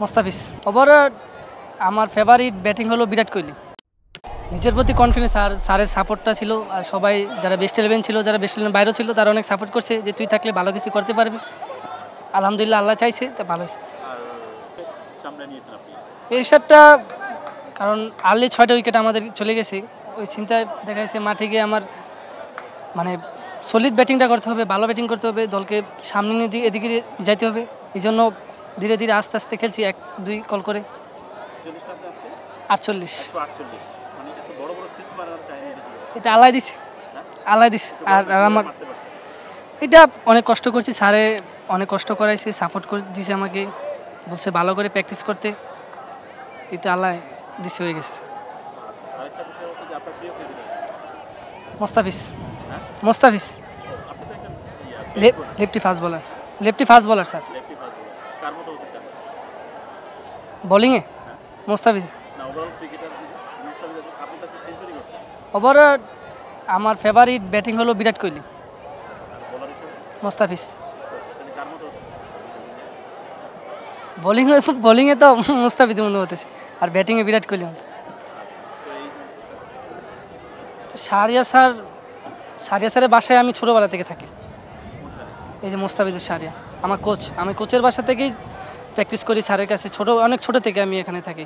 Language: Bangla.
মোস্তাফিজ ওভারঅল আমার ফেভারিট ব্যাটিং হলো বিরাট কোহলি নিজের প্রতি কনফিডেন্স আর স্যারের সাপোর্টটা ছিল আর সবাই যারা বেস্ট ইলেভেন ছিল যারা বেস্ট ইলেভেন বাইরেও ছিল তারা অনেক সাপোর্ট করছে যে তুই থাকলে ভালো কিছু করতে পারবি আলহামদুলিল্লাহ আল্লাহ চাইছে তা ভালো হয়েছে পেশারটা কারণ আর্লি ছয়টা উইকেট আমাদের চলে গেছে ওই চিন্তায় দেখা গেছে মাঠে গিয়ে আমার মানে সলিড ব্যাটিংটা করতে হবে ভালো ব্যাটিং করতে হবে দলকে সামনে নিয়ে এদিকে যাইতে হবে এই জন্য ধীরে ধীরে আস্তে আস্তে খেলছি এক দুই কল করে আটচল্লিশ মানে এটা আলাই দিছি হ্যাঁ? আলাই দিস আর আমার এটা অনেক কষ্ট করছি স্যারে অনেক কষ্ট করাইছে সাপোর্ট করে দিছে আমাকে বলছে ভালো করে প্র্যাকটিস করতে এটা আলাই দিছে হয়ে গেছে আচ্ছা, মোস্তাফিজ হ্যাঁ? Mustafiz lefty fast bowler lefty fast bowler sir কার মতো হতে চান বোলিংয়ে মোস্তাফিজ ওভার আমার ফেভারিট ব্যাটিং হলো বিরাট কোহলি মোস্তাফিজ বোলিং বোলিংয়ে তো মোস্তাফিজ মনে হতেছে আর ব্যাটিংয়ে বিরাট কোহলি আচ্ছা, সারিয়া স্যার সারিয়া স্যারের বাসায় আমি ছোটোবেলা থেকে থাকি এই যে মোস্তাফিজুর সারিয়া আমার কোচ আমি কোচের বাসা থেকেই প্র্যাকটিস করি স্যারের কাছে ছোট অনেক ছোট থেকে আমি এখানে থাকি